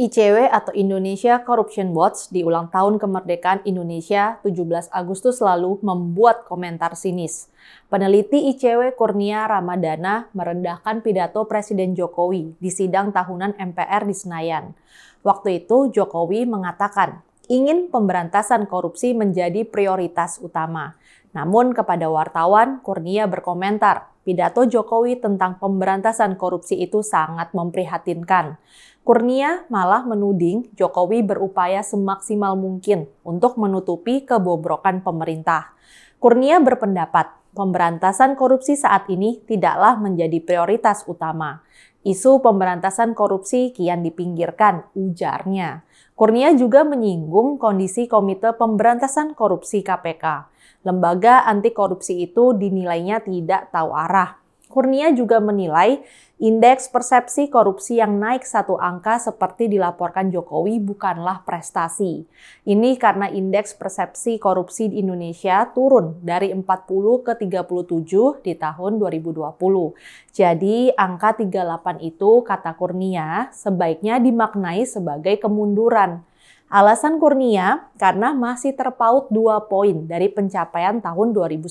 ICW atau Indonesia Corruption Watch di ulang tahun kemerdekaan Indonesia 17 Agustus lalu membuat komentar sinis. Peneliti ICW Kurnia Ramadana merendahkan pidato Presiden Jokowi di sidang tahunan MPR di Senayan. Waktu itu Jokowi mengatakan, ingin pemberantasan korupsi menjadi prioritas utama. Namun kepada wartawan, Kurnia berkomentar, pidato Jokowi tentang pemberantasan korupsi itu sangat memprihatinkan. Kurnia malah menuding Jokowi berupaya semaksimal mungkin untuk menutupi kebobrokan pemerintah. Kurnia berpendapat pemberantasan korupsi saat ini tidaklah menjadi prioritas utama. Isu pemberantasan korupsi kian dipinggirkan, ujarnya. Kurnia juga menyinggung kondisi Komite Pemberantasan Korupsi KPK. Lembaga anti korupsi itu dinilainya tidak tahu arah Kurnia juga menilai indeks persepsi korupsi yang naik satu angka seperti dilaporkan Jokowi bukanlah prestasi. Ini karena indeks persepsi korupsi di Indonesia turun dari 40 ke 37 di tahun 2020. Jadi angka 38 itu kata Kurnia sebaiknya dimaknai sebagai kemunduran Alasan Kurnia karena masih terpaut dua poin dari pencapaian tahun 2019.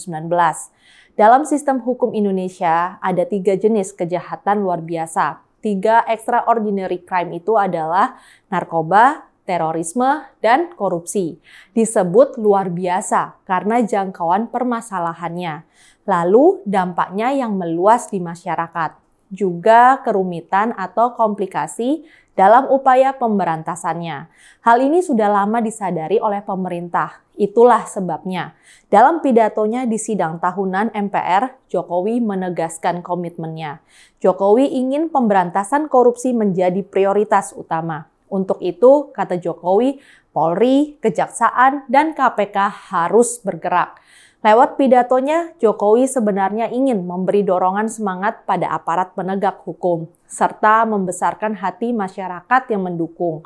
Dalam sistem hukum Indonesia, ada tiga jenis kejahatan luar biasa. Tiga extraordinary crime itu adalah narkoba, terorisme, dan korupsi. Disebut luar biasa karena jangkauan permasalahannya. Lalu dampaknya yang meluas di masyarakat juga kerumitan atau komplikasi dalam upaya pemberantasannya. Hal ini sudah lama disadari oleh pemerintah. Itulah sebabnya, dalam pidatonya di sidang tahunan MPR, Jokowi menegaskan komitmennya. Jokowi ingin pemberantasan korupsi menjadi prioritas utama. Untuk itu, kata Jokowi, Polri, Kejaksaan, dan KPK harus bergerak. Lewat pidatonya, Jokowi sebenarnya ingin memberi dorongan semangat pada aparat penegak hukum, serta membesarkan hati masyarakat yang mendukung.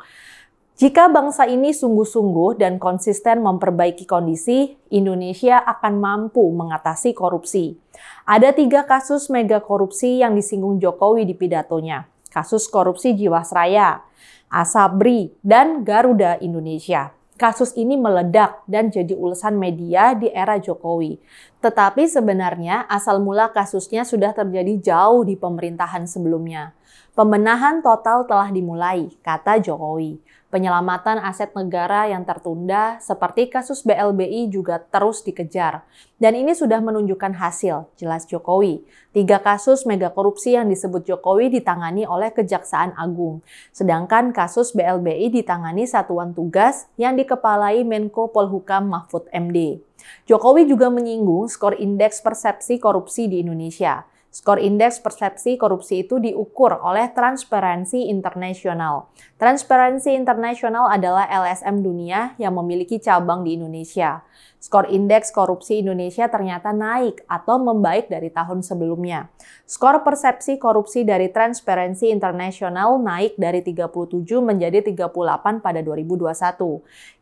Jika bangsa ini sungguh-sungguh dan konsisten memperbaiki kondisi, Indonesia akan mampu mengatasi korupsi. Ada tiga kasus mega korupsi yang disinggung Jokowi di pidatonya. Kasus korupsi Jiwasraya, Asabri, dan Garuda Indonesia kasus ini meledak dan jadi ulasan media di era Jokowi. Tetapi sebenarnya asal mula kasusnya sudah terjadi jauh di pemerintahan sebelumnya. Pembenahan total telah dimulai, kata Jokowi. Penyelamatan aset negara yang tertunda seperti kasus BLBI juga terus dikejar. Dan ini sudah menunjukkan hasil, jelas Jokowi. Tiga kasus mega korupsi yang disebut Jokowi ditangani oleh Kejaksaan Agung. Sedangkan kasus BLBI ditangani Satuan Tugas yang dikepalai Menko Polhukam Mahfud MD. Jokowi juga menyinggung skor indeks persepsi korupsi di Indonesia. Skor indeks persepsi korupsi itu diukur oleh Transparency International. Transparency International adalah LSM dunia yang memiliki cabang di Indonesia. Skor indeks korupsi Indonesia ternyata naik atau membaik dari tahun sebelumnya. Skor persepsi korupsi dari Transparency International naik dari 37 menjadi 38 pada 2021.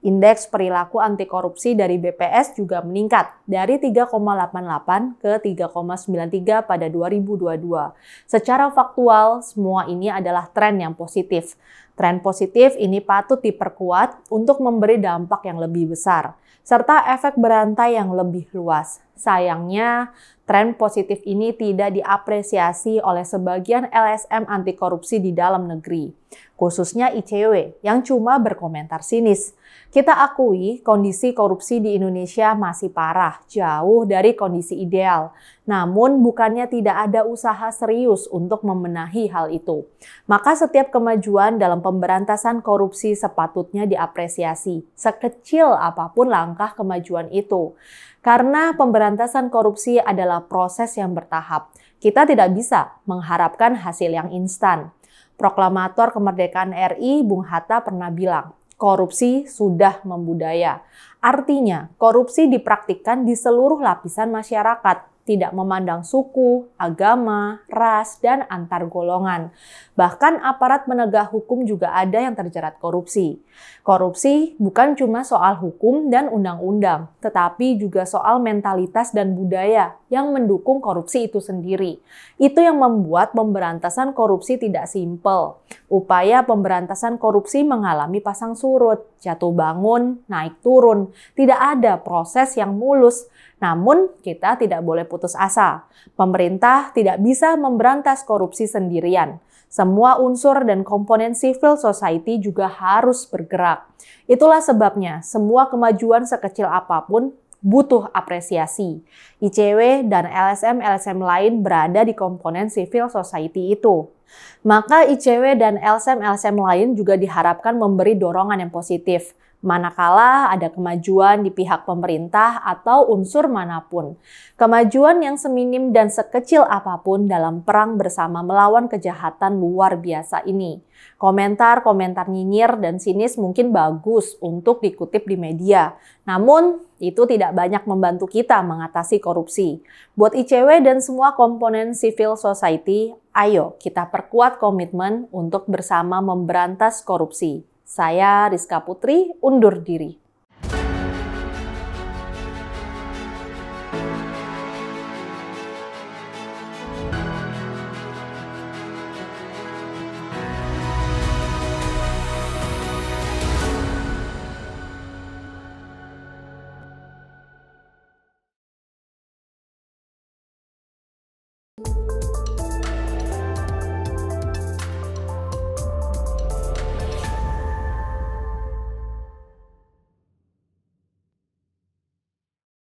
Indeks perilaku anti korupsi dari BPS juga meningkat dari 3,88 ke 3,93 pada 2022. Secara faktual, semua ini adalah tren yang positif. Tren positif ini patut diperkuat untuk memberi dampak yang lebih besar, serta efek berantai yang lebih luas. Sayangnya, tren positif ini tidak diapresiasi oleh sebagian LSM anti korupsi di dalam negeri, khususnya ICW yang cuma berkomentar sinis. Kita akui kondisi korupsi di Indonesia masih parah, jauh dari kondisi ideal. Namun bukannya tidak ada usaha serius untuk membenahi hal itu. Maka setiap kemajuan dalam pemberantasan korupsi sepatutnya diapresiasi, sekecil apapun langkah kemajuan itu. Karena pemberantasan korupsi adalah proses yang bertahap. Kita tidak bisa mengharapkan hasil yang instan. Proklamator kemerdekaan RI Bung Hatta pernah bilang, korupsi sudah membudaya. Artinya, korupsi dipraktikkan di seluruh lapisan masyarakat, tidak memandang suku, agama, ras, dan antar golongan. Bahkan aparat penegak hukum juga ada yang terjerat korupsi. Korupsi bukan cuma soal hukum dan undang-undang, tetapi juga soal mentalitas dan budaya yang mendukung korupsi itu sendiri. Itu yang membuat pemberantasan korupsi tidak simpel. Upaya pemberantasan korupsi mengalami pasang surut, jatuh bangun, naik turun. Tidak ada proses yang mulus. Namun, kita tidak boleh putus asa. Pemerintah tidak bisa memberantas korupsi sendirian. Semua unsur dan komponen civil society juga harus bergerak. Itulah sebabnya semua kemajuan sekecil apapun butuh apresiasi. ICW dan LSM-LSM lain berada di komponen civil society itu. Maka ICW dan LSM-LSM lain juga diharapkan memberi dorongan yang positif, manakala ada kemajuan di pihak pemerintah atau unsur manapun. Kemajuan yang seminim dan sekecil apapun dalam perang bersama melawan kejahatan luar biasa ini. Komentar-komentar nyinyir dan sinis mungkin bagus untuk dikutip di media. Namun, itu tidak banyak membantu kita mengatasi korupsi. Buat ICW dan semua komponen civil society, Ayo kita perkuat komitmen untuk bersama memberantas korupsi. Saya Rizka Putri, undur diri.